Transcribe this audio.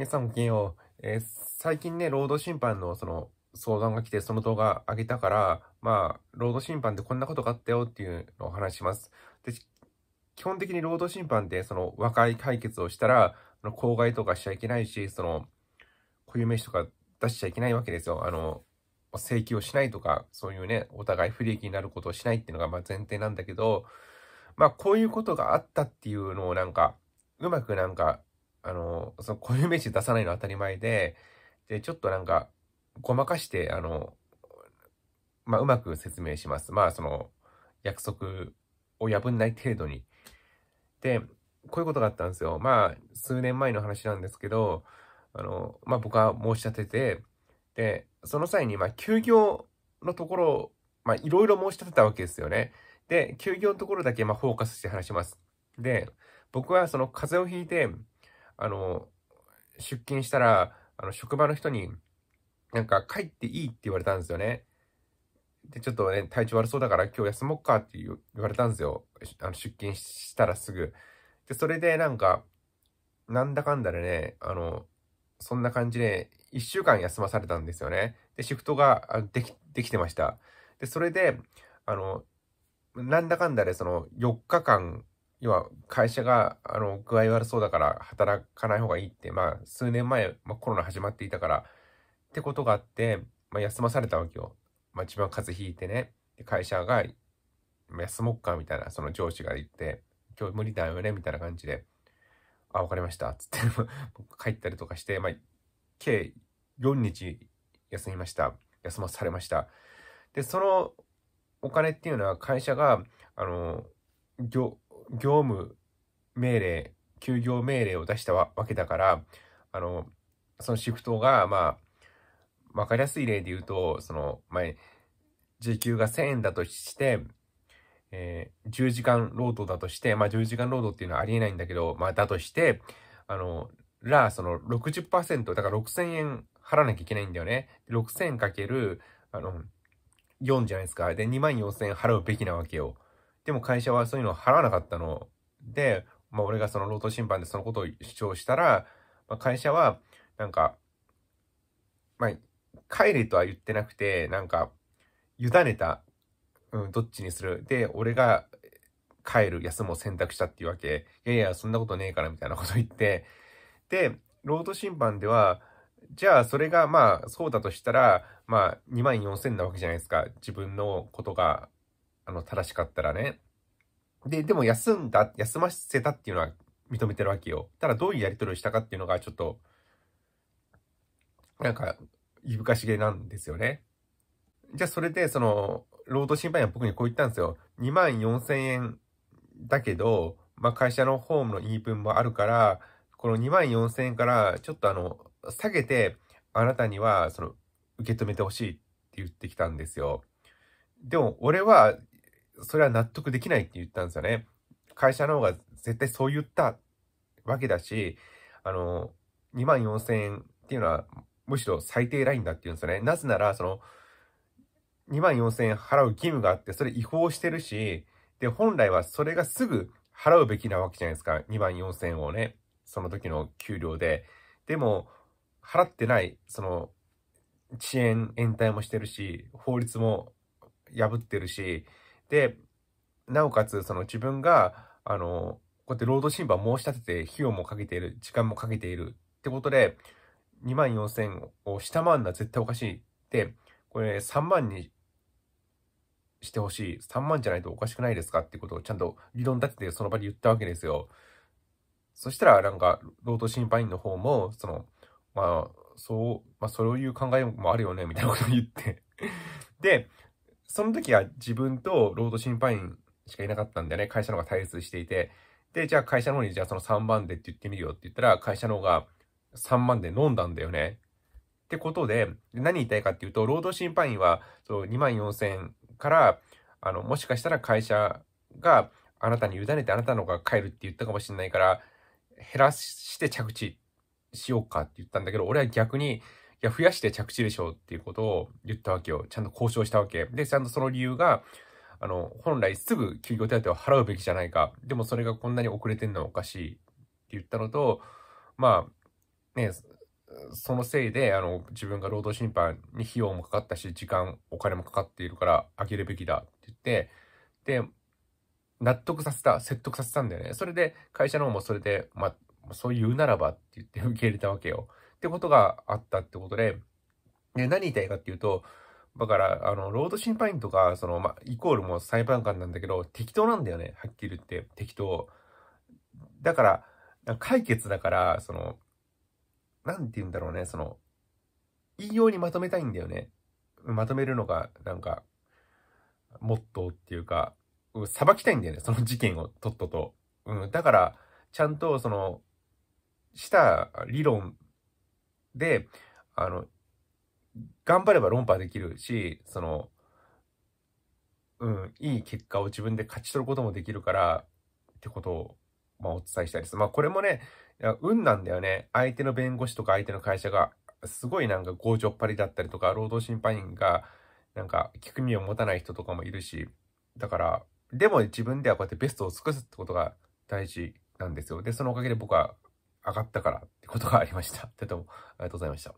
皆さんもよう、えー、最近ね、労働審判のその相談が来て、その動画上げたから、まあ、労働審判ってこんなことがあったよっていうのを話します。で基本的に労働審判ってその和解解決をしたら、の公害とかしちゃいけないし、その固有名詞とか出しちゃいけないわけですよ。あの、請求をしないとか、そういうね、お互い不利益になることをしないっていうのがま前提なんだけど、まあこういうことがあったっていうのをなんか、うまくなんかあの、その固有名詞出さないのは当たり前で、で、ちょっとなんか、ごまかして、あの、まあ、うまく説明します。まあ、その、約束を破んない程度に。で、こういうことがあったんですよ。まあ、数年前の話なんですけど、あの、まあ、僕は申し立てて、で、その際に、まあ、休業のところ、まあ、いろいろ申し立てたわけですよね。で、休業のところだけ、まあ、フォーカスして話します。で、僕はその風邪をひいて、あの、出勤したら、あの、職場の人に、なんか帰っていいって言われたんですよね。で、ちょっとね、体調悪そうだから今日休もうかって言われたんですよ。あの出勤したらすぐ。で、それでなんか、なんだかんだでね、あの、そんな感じで、1週間休まされたんですよね。で、シフトができ、できてました。で、それで、あの、なんだかんだでその4日間要は会社が、あの、具合悪そうだから働かない方がいいって、まあ、数年前、まあ、コロナ始まっていたから、ってことがあって、まあ、休まされたわけよ。まあ、自分は風邪ひいてね、会社が、休もっか、みたいな、その上司が言って、今日無理だよね、みたいな感じで、あ、わかりました、っつって 帰ったりとかして、まあ、計4日休みました。休まされました。で、そのお金っていうのは会社が、あの、業、業務命令、休業命令を出したわけだから、あの、そのシフトが、まあ、かりやすい例で言うと、その、前、時給が1000円だとして、えー、10時間労働だとして、まあ10時間労働っていうのはありえないんだけど、まあだとして、あの、ら、その60%、だから6000円払わなきゃいけないんだよね。6000円かける、4じゃないですか。で、2万4000円払うべきなわけよ。でも会社はそういうのを払わなかったので、まあ、俺がその労働審判でそのことを主張したら、まあ、会社はなんか、まあ、帰れとは言ってなくてなんか委ねた、うん、どっちにするで俺が帰る休むを選択したっていうわけいやいやそんなことねえからみたいなこと言ってで労働審判ではじゃあそれがまあそうだとしたらまあ2万4000なわけじゃないですか自分のことがあの、正しかったらね。で、でも休んだ、休ませたっていうのは認めてるわけよ。ただどういうやり取りをしたかっていうのがちょっと、なんか、いぶかしげなんですよね。じゃあそれで、その、労働審判員は僕にこう言ったんですよ。2万4千円だけど、まあ、会社のホームの言い分もあるから、この2万4千円からちょっとあの、下げて、あなたには、その、受け止めてほしいって言ってきたんですよ。でも、俺はそれは納得できないって言ったんですよね。会社の方が絶対そう言ったわけだし、あの、2万4000円っていうのは、むしろ最低ラインだって言うんですよね。なぜなら、その、2万4000円払う義務があって、それ違法してるし、で、本来はそれがすぐ払うべきなわけじゃないですか。2万4000円をね、その時の給料で。でも、払ってない、その、遅延、延滞もしてるし、法律も破ってるし、で、なおかつ、その自分が、あの、こうやって労働審判申し立てて、費用もかけている、時間もかけているってことで、2万4000を下回るのは絶対おかしい。で、これ3万にしてほしい。3万じゃないとおかしくないですかってことをちゃんと理論立ててその場で言ったわけですよ。そしたら、なんか、労働審判員の方も、その、まあ、そう、まあ、そういう考えもあるよね、みたいなことを言ってで、その時は自分と労働審判員しかいなかったんだよね。会社の方が対立していて。で、じゃあ会社の方に、じゃあその3番でって言ってみるよって言ったら、会社の方が3番で飲んだんだよね。ってことで、何言いたいかっていうと、労働審判員は、そう、2万4千から、あの、もしかしたら会社があなたに委ねてあなたの方が帰るって言ったかもしれないから、減らして着地しようかって言ったんだけど、俺は逆に、や、増やして着地でしょうっていうことを言ったわけよ。ちゃんと交渉したわけ。で、ちゃんとその理由が、あの、本来すぐ休業手当を払うべきじゃないか。でもそれがこんなに遅れてんのはおかしいって言ったのと、まあ、ね、そのせいで、あの、自分が労働審判に費用もかかったし、時間、お金もかかっているから、あげるべきだって言って、で、納得させた、説得させたんだよね。それで、会社の方もそれで、まあ、そう言うならばって言って受け入れたわけよ。ってことがあったってことで、で、何言いたいかっていうと、だから、あの、労働審判員とか、その、まあ、イコールも裁判官なんだけど、適当なんだよね、はっきり言って、適当。だから、か解決だから、その、なんて言うんだろうね、その、引用にまとめたいんだよね。まとめるのが、なんか、モットーっていうか、裁きたいんだよね、その事件を、とっとと。うん、だから、ちゃんと、その、した理論で、あの、頑張れば論破できるし、その、うん、いい結果を自分で勝ち取ることもできるから、ってことを、まあ、お伝えしたいです。まあ、これもね、いや運なんだよね。相手の弁護士とか相手の会社が、すごいなんか強情っぱりだったりとか、労働審判員が、なんか、聞く身を持たない人とかもいるし、だから、でも自分ではこうやってベストを尽くすってことが大事なんですよ。で、そのおかげで僕は上がったからってことがありました。とてもありがとうございました。